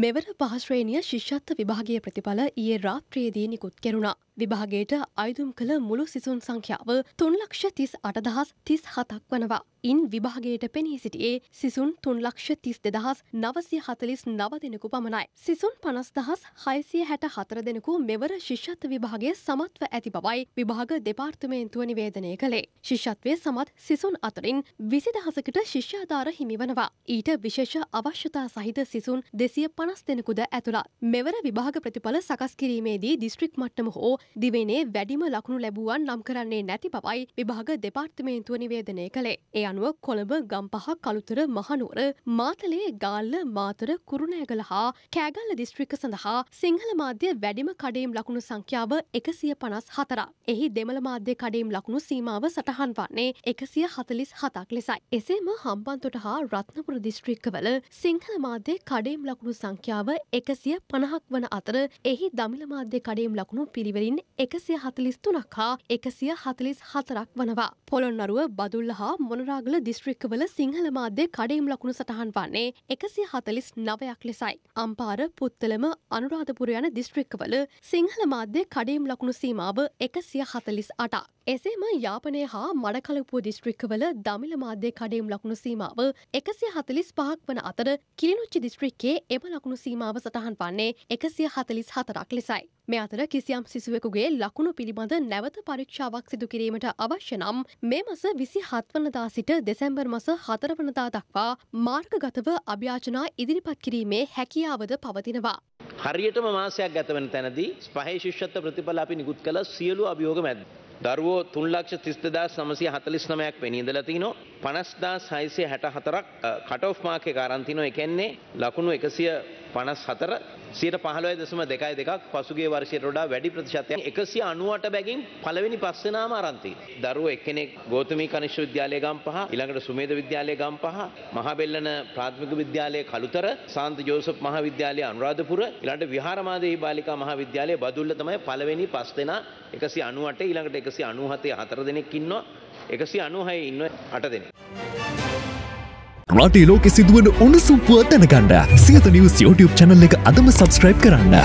මෙවර පහශ්‍රේණිය ශිෂ්‍යත්ව විභාගය ප්‍රතිඵල ඊයේ රාත්‍රයේදී නිකුත් කෙරුණා. විභාගයට අයදුම් කළ මුළු සිසුන් සංඛ්‍යාව තුන්ලක්ෂ තිස් අටදහස් තිස් හතක් වනවා. ඉන් විභාගයට පෙනී සිටියේ සිසුන් තුන්ලක්ෂ තිස් දෙදහස් නවසිය හතලිස් නව දෙනෙකු පමණයි. සිසුන් පනස් දහස් හයසිය හැට හතර දෙනෙකු මෙවර ශිෂ්‍යත්ව විභාගේ සමත්ව ඇති බවයි විභාග දෙපාර්තමේන්තුව නිවේදනය කළේ. ශිෂ්‍යත්වය සමත් සිසුන් අතරින් විසි දහසකට ශිෂ්‍යාධාර හිමිවනවා. ඊට විශේෂ අවශ්‍යතා සහිත සිසුන් දෙසිය පනස් දෙනෙකුද ඇතුළත්. මෙවර විභාග ප්‍රතිඵල සකස් කිරීමේදී දිස්ත්‍රික් මට්ටම හෝ දිවයිනේ වැඩිම ලකුණු ලැබුවන් නම් කරන්නේ නැති බවයි විභාග දෙපාර්තමේන්තුව නිවේදනය කළේ. ඒ අනුව කොළඹ ගම්පහ කළුතර මහනුවර මාතලේ ගාල්ල මාතර කුරුණෑගල හා කෑගල්ල දිස්ත්‍රික සඳහා සිංහල මාධ්‍ය වැඩිම කඩේම් ලකුණු සංඛ්‍යාව එකසිය පනස් හතරක්. එහි දෙමළ මාධ්‍ය කඩේම් ලකුණු සීමාව සටහන් වන්නේ එකසිය හතලිස් හතක් ලෙසයි. එසේම හම්බන්තොට හා රත්නපුර දිස්ත්‍රික්කවල සිංහල මාධ්‍ය කඩේම් ලකුණු සංඛ්‍යාව එකසිය පණහක් වන අතර එහි දමිළ මාධ්‍ය කඩේම් ලකුණු පිරිවරින් ගණන් එකසිය හතලිස් තුනක් හා එකසිය හතලිස් හතරක් වනවා. පොළොන්නරුව බදුල්ල හා මොනරාගල දිස්ත්‍රික්කවල සිංහල මාධ්‍ය කඩයම් ලකුණු සටහන් වන්නේ එකසිය හතලිස් නවයක් ලෙසයි. අම්පාර පුත්තලම අනුරාධපුර යන දිස්ත්‍රික්කවල සිංහල මාධ්‍ය කඩයම් ලකුණු සීමාව එකසිය හතලිස් අටක්. එසේම යාපනය හා මඩකලපුුව දිස්ත්‍රික්කවල දමිල මාධ්‍ය කඩයම් ලකුණු සීමාව එකසිය හතලිස් පහක් වන අතර කිලිනුච්චි දිස්ත්‍රික්කේ එම ලකුණු සීමාව සටහන් වන්නේ එකසිය හතලිස් හතරක් ලෙසයි. මේ අතර කිසියම් සිසුවෙකුගේ ලකුණු පිළිබඳ නැවත පරීක්ෂාවක් සිදු කිරීමට අවශ්‍ය නම් මේ මස විසි හත්වනදා සිට දෙසැම්බර් මස හතරවනදා දක්වා මාර්ගගතව අභ්‍යාචනා ඉදිරිපත් කිරීමේ හැකියාවද පවතිනවා. හරියටම මාසයක් ගත වෙන තැනදී පහේ ශිෂ්‍යත්ව ප්‍රතිඵල අපි නිකුත් කළ සියලු අභියෝග මැද. දරුවෝ 3,33,949ක් වෙනි ඉඳලා තිනෝ 50,664ක් කට් ඔෆ් මාක් එක අරන් තිනෝ. ඒ කියන්නේ ලකුණු 154 115.22ක් පසුගිය වර්ෂයට වඩා වැඩි ප්‍රතිශතයක් 198 බැගින් පළවෙනි පස්සේ නාම අරන් තිනවා. දරුවෝ එක්කෙනෙක් ගෝතමී කනිෂ්ඨ විද්‍යාලය ගම්පහ, ඊළඟට සුමේද විද්‍යාලය ගම්පහ, මහබෙල්ලන ප්‍රාථමික විද්‍යාලය කළුතර, සාන්ත ජෝසප් මහා විද්‍යාලය අනුරාධපුර, ඊළඟට විහාරමාදේහි බාලිකා මහාවිද්‍යාලයේ බදුල්ල තමයි පළවෙනි පස් දෙනා 198 ඊළඟට 197 හතර දෙනෙක් ඉන්නවා 196 ඉන්නවා 8 දෙනෙක් රටේ ලෝකෙ සිදුවන උණුසුම් පුවත් දැනගන්න සියත නිවුස් YouTube channel එක අදම subscribe කරන්න